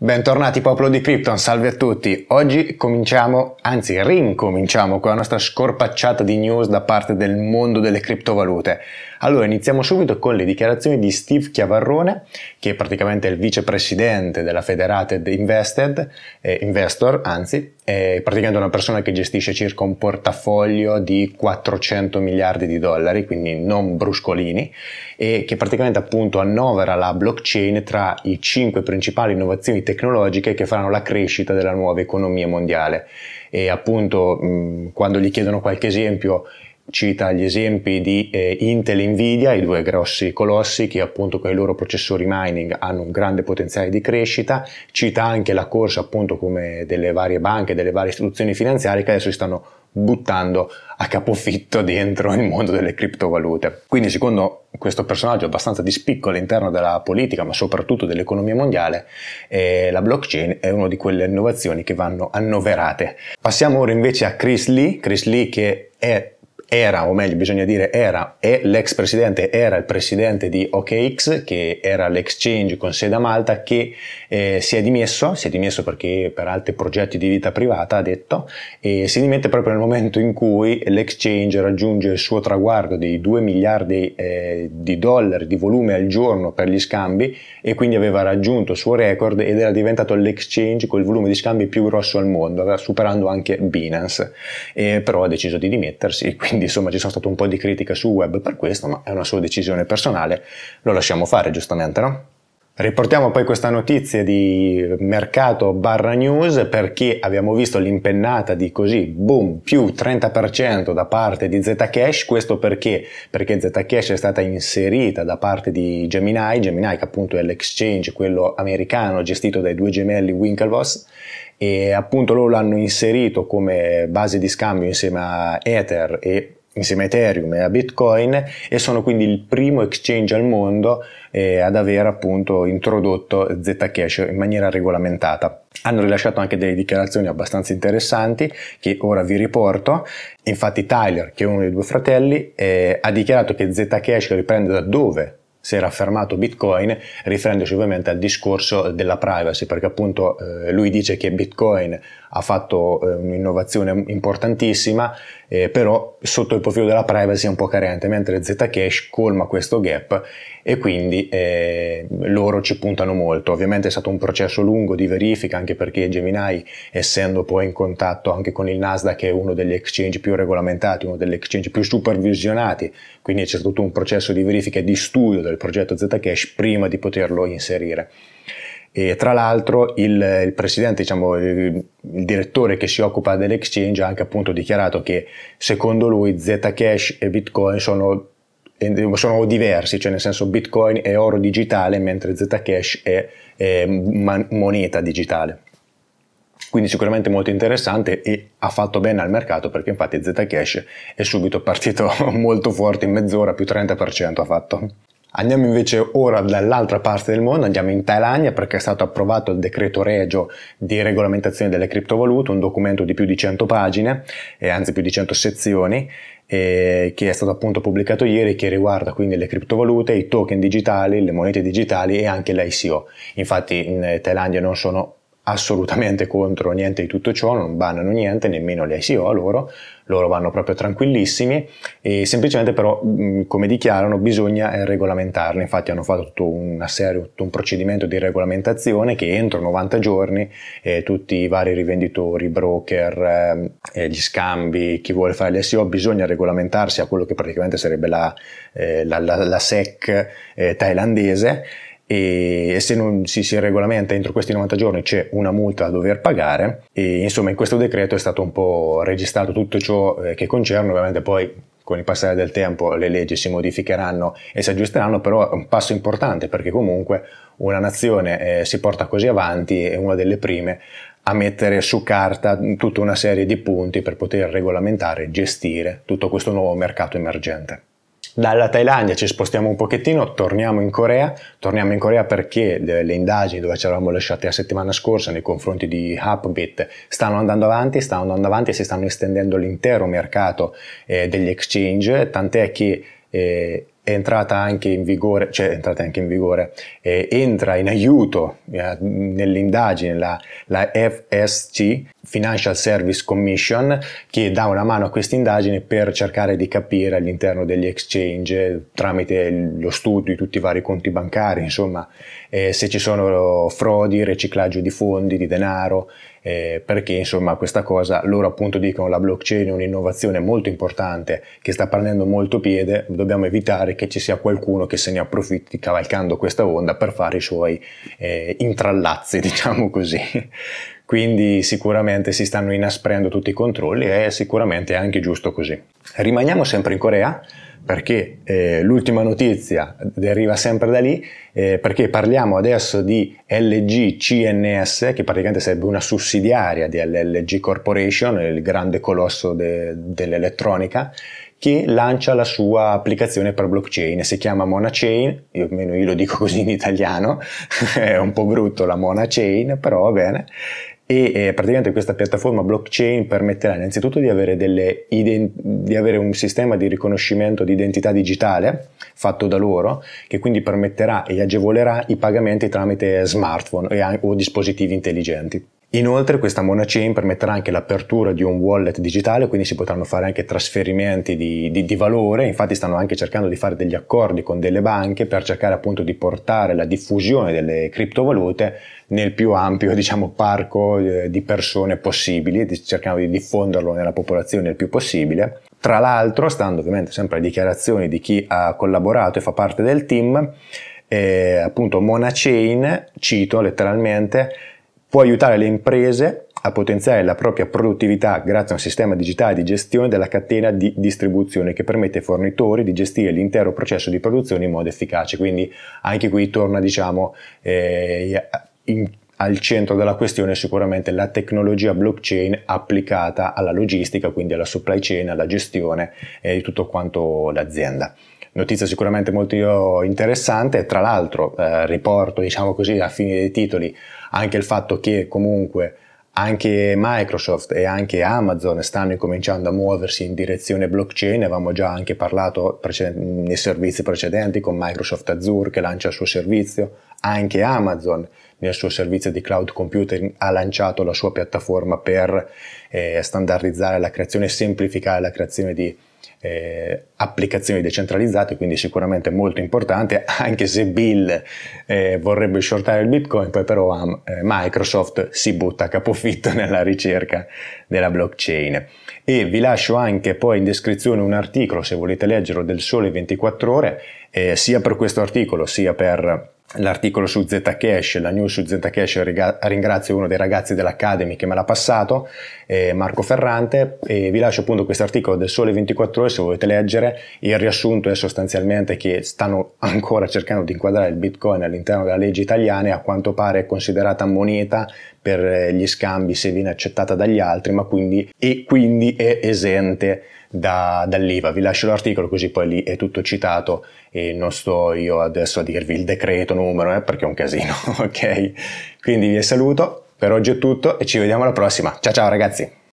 Bentornati popolo di Krypton, salve a tutti. Oggi cominciamo, anzi rincominciamo con la nostra scorpacciata di news da parte del mondo delle criptovalute. Allora iniziamo subito con le dichiarazioni di Steve Chiavarrone, che è praticamente il vicepresidente della Federated Invested, eh, Investor, anzi, è praticamente una persona che gestisce circa un portafoglio di 400 miliardi di dollari, quindi non bruscolini, e che praticamente appunto annovera la blockchain tra i cinque principali innovazioni tecnologiche che faranno la crescita della nuova economia mondiale. E appunto quando gli chiedono qualche esempio, cita gli esempi di eh, Intel e Nvidia, i due grossi colossi che appunto con i loro processori mining hanno un grande potenziale di crescita, cita anche la corsa appunto come delle varie banche, delle varie istituzioni finanziarie che adesso si stanno buttando a capofitto dentro il mondo delle criptovalute. Quindi secondo questo personaggio abbastanza di spicco all'interno della politica, ma soprattutto dell'economia mondiale, eh, la blockchain è una di quelle innovazioni che vanno annoverate. Passiamo ora invece a Chris Lee, Chris Lee che è era, o meglio bisogna dire era, e l'ex presidente era il presidente di OKX, che era l'exchange con sede a Malta, che eh, si è dimesso, si è dimesso perché per altri progetti di vita privata ha detto, e si dimette proprio nel momento in cui l'exchange raggiunge il suo traguardo dei 2 miliardi eh, di dollari di volume al giorno per gli scambi e quindi aveva raggiunto il suo record ed era diventato l'exchange col volume di scambi più grosso al mondo, superando anche Binance, eh, però ha deciso di dimettersi, quindi quindi insomma ci sono state un po' di critiche sul web per questo, ma è una sua decisione personale, lo lasciamo fare giustamente, no? Riportiamo poi questa notizia di mercato barra news perché abbiamo visto l'impennata di così, boom, più 30% da parte di Zcash, questo perché? Perché Zcash è stata inserita da parte di Gemini, Gemini che appunto è l'exchange, quello americano gestito dai due gemelli Winklevoss e appunto loro l'hanno inserito come base di scambio insieme a Ether e insieme a Ethereum e a Bitcoin e sono quindi il primo exchange al mondo eh, ad aver appunto introdotto Zcash in maniera regolamentata. Hanno rilasciato anche delle dichiarazioni abbastanza interessanti che ora vi riporto. Infatti Tyler, che è uno dei due fratelli, eh, ha dichiarato che Zcash riprende da dove si era affermato Bitcoin, riferendosi ovviamente al discorso della privacy, perché appunto eh, lui dice che Bitcoin ha fatto eh, un'innovazione importantissima eh, però sotto il profilo della privacy è un po' carente, mentre Zcash colma questo gap e quindi eh, loro ci puntano molto. Ovviamente è stato un processo lungo di verifica, anche perché Gemini, essendo poi in contatto anche con il Nasdaq, che è uno degli exchange più regolamentati, uno degli exchange più supervisionati, quindi c'è stato tutto un processo di verifica e di studio del progetto Zcash prima di poterlo inserire. E tra l'altro il, il presidente, diciamo, il, direttore che si occupa dell'exchange ha anche appunto dichiarato che secondo lui Zcash e Bitcoin sono, sono diversi, cioè nel senso Bitcoin è oro digitale mentre Zcash è, è man, moneta digitale. Quindi sicuramente molto interessante e ha fatto bene al mercato perché infatti Zcash è subito partito molto forte in mezz'ora, più 30% ha fatto. Andiamo invece ora dall'altra parte del mondo, andiamo in Thailandia perché è stato approvato il decreto regio di regolamentazione delle criptovalute, un documento di più di 100 pagine, eh, anzi più di 100 sezioni, eh, che è stato appunto pubblicato ieri, che riguarda quindi le criptovalute, i token digitali, le monete digitali e anche l'ICO. Infatti in Thailandia non sono assolutamente contro niente di tutto ciò, non bannano niente, nemmeno le ICO a loro, loro vanno proprio tranquillissimi e semplicemente però, mm, come dichiarano, bisogna eh, regolamentarle, infatti hanno fatto tutta una serie, tutto un procedimento di regolamentazione che entro 90 giorni eh, tutti i vari rivenditori, broker, eh, eh gli scambi, chi vuole fare le ICO bisogna regolamentarsi a quello che praticamente sarebbe la, eh, la, la, la SEC eh, thailandese e se non si, si regolamenta entro questi 90 giorni c'è una multa da dover pagare e insomma in questo decreto è stato un po' registrato tutto ciò eh, che concerne ovviamente poi con il passare del tempo le leggi si modificheranno e si aggiusteranno però è un passo importante perché comunque una nazione eh, si porta così avanti è una delle prime a mettere su carta tutta una serie di punti per poter regolamentare e gestire tutto questo nuovo mercato emergente. Dalla Thailandia ci spostiamo un pochettino, torniamo in Corea, torniamo in Corea perché le indagini dove ci eravamo lasciati la settimana scorsa nei confronti di Upbit stanno andando avanti, stanno andando avanti e si stanno estendendo l'intero mercato eh, degli exchange, tant'è che eh, è entrata anche in vigore, cioè è entrata anche in vigore, eh, entra in aiuto eh, nell'indagine la, la FSC Financial Service Commission che dà una mano a questa indagine per cercare di capire all'interno degli exchange tramite lo studio di tutti i vari conti bancari, insomma, eh, se ci sono frodi, riciclaggio di fondi, di denaro, eh, perché insomma questa cosa loro appunto dicono la blockchain è un'innovazione molto importante che sta prendendo molto piede, dobbiamo evitare che ci sia qualcuno che se ne approfitti cavalcando questa onda per fare i suoi eh, intrallazzi, diciamo così quindi sicuramente si stanno inasprendo tutti i controlli e sicuramente è anche giusto così. Rimaniamo sempre in Corea perché eh, l'ultima notizia deriva sempre da lì, eh, perché parliamo adesso di LG CNS, che praticamente sarebbe una sussidiaria di LG Corporation, il grande colosso de- dell'elettronica, che lancia la sua applicazione per blockchain, si chiama MonaChain, io, almeno io lo dico così in italiano, è un po' brutto la MonaChain, però va bene, e eh, praticamente questa piattaforma blockchain permetterà innanzitutto di avere, ident- di avere, un sistema di riconoscimento di identità digitale fatto da loro che quindi permetterà e agevolerà i pagamenti tramite smartphone e, o dispositivi intelligenti. Inoltre questa monochain permetterà anche l'apertura di un wallet digitale, quindi si potranno fare anche trasferimenti di, di, di, valore, infatti stanno anche cercando di fare degli accordi con delle banche per cercare appunto di portare la diffusione delle criptovalute nel più ampio diciamo, parco eh, di persone possibili, cercando di diffonderlo nella popolazione il più possibile. Tra l'altro, stando ovviamente sempre alle dichiarazioni di chi ha collaborato e fa parte del team, eh, appunto Monachain, cito letteralmente, può aiutare le imprese a potenziare la propria produttività grazie a un sistema digitale di gestione della catena di distribuzione che permette ai fornitori di gestire l'intero processo di produzione in modo efficace. Quindi anche qui torna diciamo, eh, in, al centro della questione sicuramente la tecnologia blockchain applicata alla logistica, quindi alla supply chain, alla gestione eh, di tutto quanto l'azienda notizia sicuramente molto interessante. Tra l'altro, eh, riporto diciamo così, a fine dei titoli anche il fatto che comunque anche Microsoft e anche Amazon stanno cominciando a muoversi in direzione blockchain, avevamo già anche parlato nei servizi precedenti con Microsoft Azure che lancia il suo servizio, anche Amazon nel suo servizio di cloud computing ha lanciato la sua piattaforma per eh, standardizzare la creazione e semplificare la creazione di eh, applicazioni decentralizzate, quindi sicuramente molto importante, anche se Bill eh, vorrebbe shortare il Bitcoin, poi però um, eh, Microsoft si butta a capofitto nella ricerca della blockchain. E vi lascio anche poi in descrizione un articolo, se volete leggerlo, del Sole 24 ore, eh, sia per questo articolo sia per l'articolo su Zcash, la news su Zcash, ringrazio uno dei ragazzi dell'Academy che me l'ha passato, eh, Marco Ferrante, e vi lascio appunto questo articolo del Sole 24 ore se volete leggere, il riassunto è sostanzialmente che stanno ancora cercando di inquadrare il Bitcoin all'interno della legge italiana e a quanto pare è considerata moneta per eh, gli scambi se viene accettata dagli altri, ma quindi, e quindi è esente da, dall'IVA. Vi lascio l'articolo così poi lì è tutto citato e non sto io adesso a dirvi il decreto numero eh, perché è un casino, ok? Quindi vi saluto, per oggi è tutto e ci vediamo alla prossima. Ciao ciao ragazzi!